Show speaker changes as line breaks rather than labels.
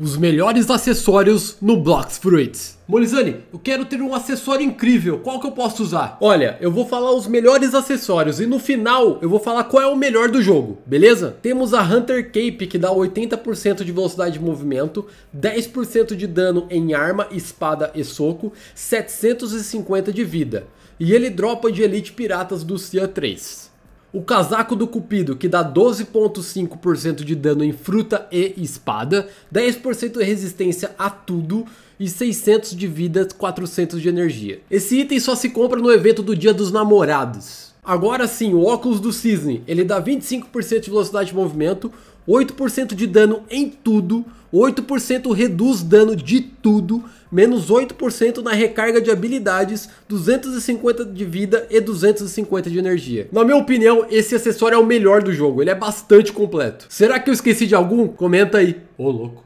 Os melhores acessórios no Blox Fruits. Molizani, eu quero ter um acessório incrível, qual que eu posso usar? Olha, eu vou falar os melhores acessórios e no final eu vou falar qual é o melhor do jogo, beleza? Temos a Hunter Cape que dá 80% de velocidade de movimento, 10% de dano em arma, espada e soco, 750 de vida. E ele dropa de Elite Piratas do CIA 3. O casaco do Cupido, que dá 12,5% de dano em fruta e espada, 10% de resistência a tudo e 600 de vida, 400 de energia. Esse item só se compra no evento do Dia dos Namorados. Agora sim, o óculos do Cisne, ele dá 25% de velocidade de movimento, 8% de dano em tudo, 8% reduz dano de tudo, menos 8% na recarga de habilidades, 250 de vida e 250 de energia. Na minha opinião, esse acessório é o melhor do jogo, ele é bastante completo. Será que eu esqueci de algum? Comenta aí. Ô oh, louco.